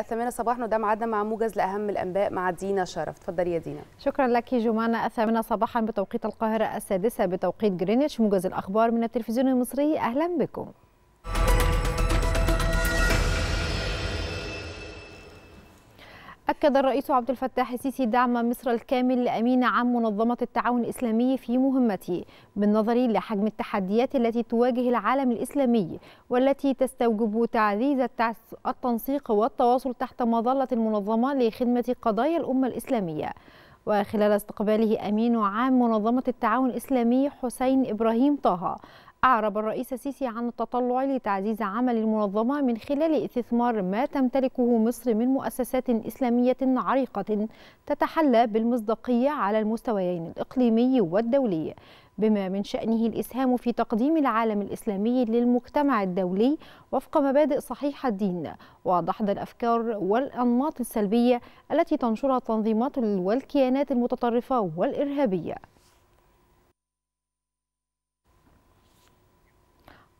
الثامنة صباح وده معادنا مع موجز لأهم الأنباء مع دينا شرف، تفضلي يا دينا. شكرا لك جمانة الثامنة صباحا بتوقيت القاهرة، السادسة بتوقيت جرينتش، موجز الأخبار من التلفزيون المصري، أهلا بكم. أكد الرئيس عبد الفتاح السيسي دعم مصر الكامل لأمين عام منظمة التعاون الإسلامي في مهمته بالنظر لحجم التحديات التي تواجه العالم الإسلامي والتي تستوجب تعزيز التنسيق والتواصل تحت مظلة المنظمة لخدمة قضايا الأمة الإسلامية وخلال استقباله أمين عام منظمة التعاون الإسلامي حسين إبراهيم طه أعرب الرئيس السيسي عن التطلع لتعزيز عمل المنظمة من خلال استثمار ما تمتلكه مصر من مؤسسات إسلامية عريقة تتحلى بالمصداقية على المستويين الإقليمي والدولي بما من شأنه الإسهام في تقديم العالم الإسلامي للمجتمع الدولي وفق مبادئ صحيحة الدين وضحض الأفكار والأنماط السلبية التي تنشرها التنظيمات والكيانات المتطرفة والإرهابية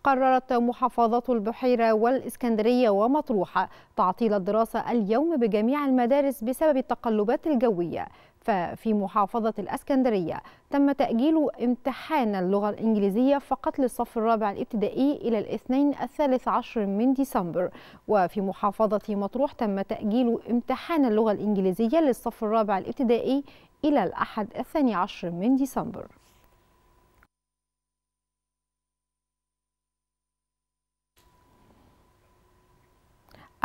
قررت محافظات البحيرة والإسكندرية ومطروح تعطيل الدراسة اليوم بجميع المدارس بسبب التقلبات الجوية ففي محافظة الأسكندرية تم تأجيل امتحان اللغة الإنجليزية فقط للصف الرابع الابتدائي إلى الاثنين الثالث عشر من ديسمبر وفي محافظة مطروح تم تأجيل امتحان اللغة الإنجليزية للصف الرابع الابتدائي إلى الأحد الثاني عشر من ديسمبر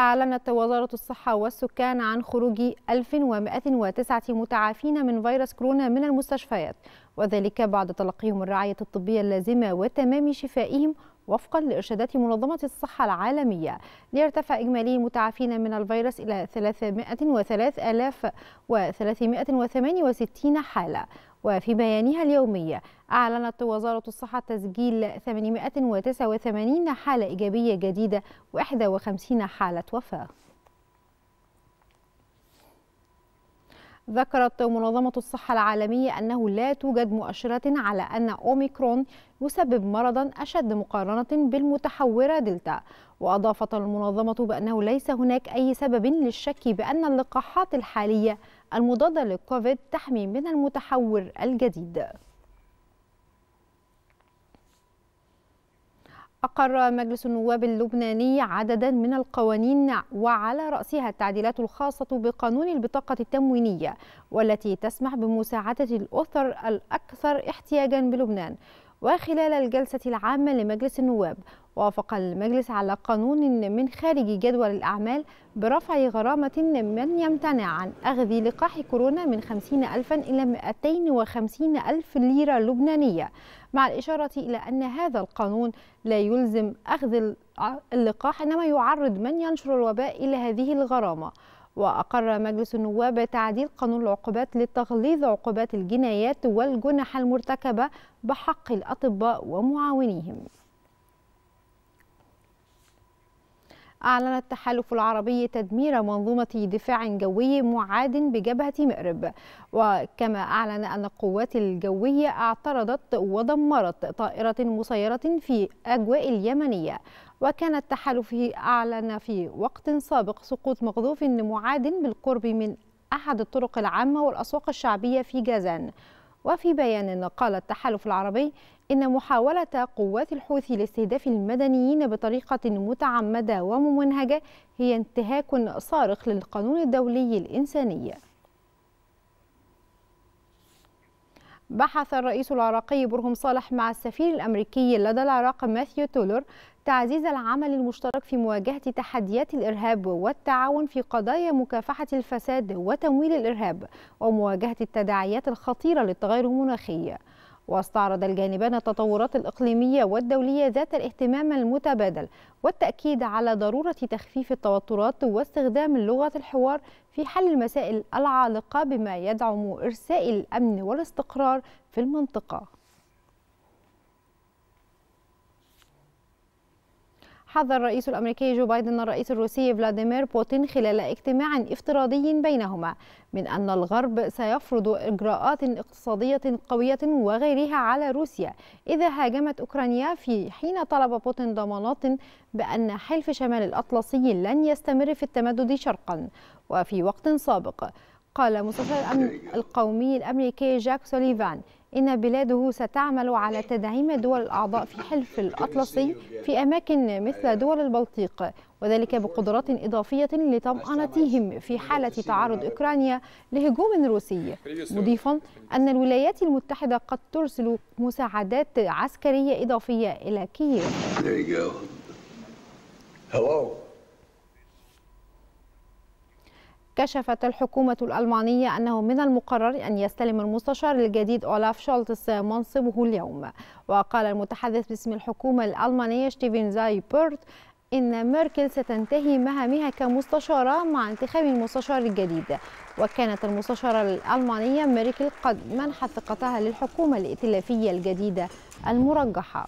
أعلنت وزارة الصحة والسكان عن خروج 1109 متعافين من فيروس كورونا من المستشفيات وذلك بعد تلقيهم الرعاية الطبية اللازمة وتمام شفائهم وفقا لإرشادات منظمة الصحة العالمية ليرتفع إجمالي المتعافين من الفيروس إلى 303368 حالة وفي بيانها اليومي أعلنت وزارة الصحة تسجيل 889 حالة إيجابية جديدة و51 حالة وفاة ذكرت منظمة الصحة العالمية أنه لا توجد مؤشرات على أن أوميكرون يسبب مرضا أشد مقارنة بالمتحورة دلتا وأضافت المنظمة بأنه ليس هناك أي سبب للشك بأن اللقاحات الحالية المضادة للكوفيد تحمي من المتحور الجديد أقر مجلس النواب اللبناني عددا من القوانين وعلى رأسها التعديلات الخاصة بقانون البطاقة التموينية والتي تسمح بمساعدة الأسر الأكثر احتياجا بلبنان وخلال الجلسة العامة لمجلس النواب وافق المجلس على قانون من خارج جدول الأعمال برفع غرامة من يمتنع عن أخذ لقاح كورونا من 50 ألفا إلى 250 ألف ليرة لبنانية مع الإشارة إلى أن هذا القانون لا يلزم أخذ اللقاح إنما يعرض من ينشر الوباء إلى هذه الغرامة وأقر مجلس النواب تعديل قانون العقوبات لتغليظ عقوبات الجنايات والجنح المرتكبة بحق الأطباء ومعاونيهم أعلن التحالف العربي تدمير منظومة دفاع جوي معاد بجبهة مأرب وكما أعلن أن القوات الجوية اعترضت ودمرت طائرة مسيرة في أجواء اليمنية وكان التحالف أعلن في وقت سابق سقوط مقذوف معاد بالقرب من أحد الطرق العامة والأسواق الشعبية في جازان وفي بيان قال التحالف العربي إن محاولة قوات الحوثي لاستهداف المدنيين بطريقة متعمدة وممنهجة هي انتهاك صارخ للقانون الدولي الإنساني بحث الرئيس العراقي برهم صالح مع السفير الأمريكي لدى العراق ماثيو تولر تعزيز العمل المشترك في مواجهة تحديات الإرهاب والتعاون في قضايا مكافحة الفساد وتمويل الإرهاب ومواجهة التداعيات الخطيرة للتغير المناخي واستعرض الجانبان التطورات الإقليمية والدولية ذات الاهتمام المتبادل والتأكيد على ضرورة تخفيف التوترات واستخدام لغة الحوار في حل المسائل العالقة بما يدعم إرساء الأمن والاستقرار في المنطقة حذر الرئيس الأمريكي جو بايدن الرئيس الروسي فلاديمير بوتين خلال اجتماع افتراضي بينهما من أن الغرب سيفرض إجراءات اقتصادية قوية وغيرها على روسيا إذا هاجمت أوكرانيا في حين طلب بوتين ضمانات بأن حلف شمال الأطلسي لن يستمر في التمدد شرقا وفي وقت سابق قال مستشار الأمن القومي الأمريكي جاك سوليفان إن بلاده ستعمل على تدعيم دول الأعضاء في حلف الأطلسي في أماكن مثل دول البلطيق وذلك بقدرات إضافية لطمأنتهم في حالة تعرض أوكرانيا لهجوم روسي مضيفا أن الولايات المتحدة قد ترسل مساعدات عسكرية إضافية إلى كييف كشفت الحكومة الألمانية أنه من المقرر أن يستلم المستشار الجديد أولاف شولتس منصبه اليوم وقال المتحدث باسم الحكومة الألمانية زاي زايبورت إن ميركل ستنتهي مهامها كمستشارة مع انتخاب المستشار الجديد وكانت المستشارة الألمانية ميركل قد منحت ثقتها للحكومة الائتلافية الجديدة المرجحة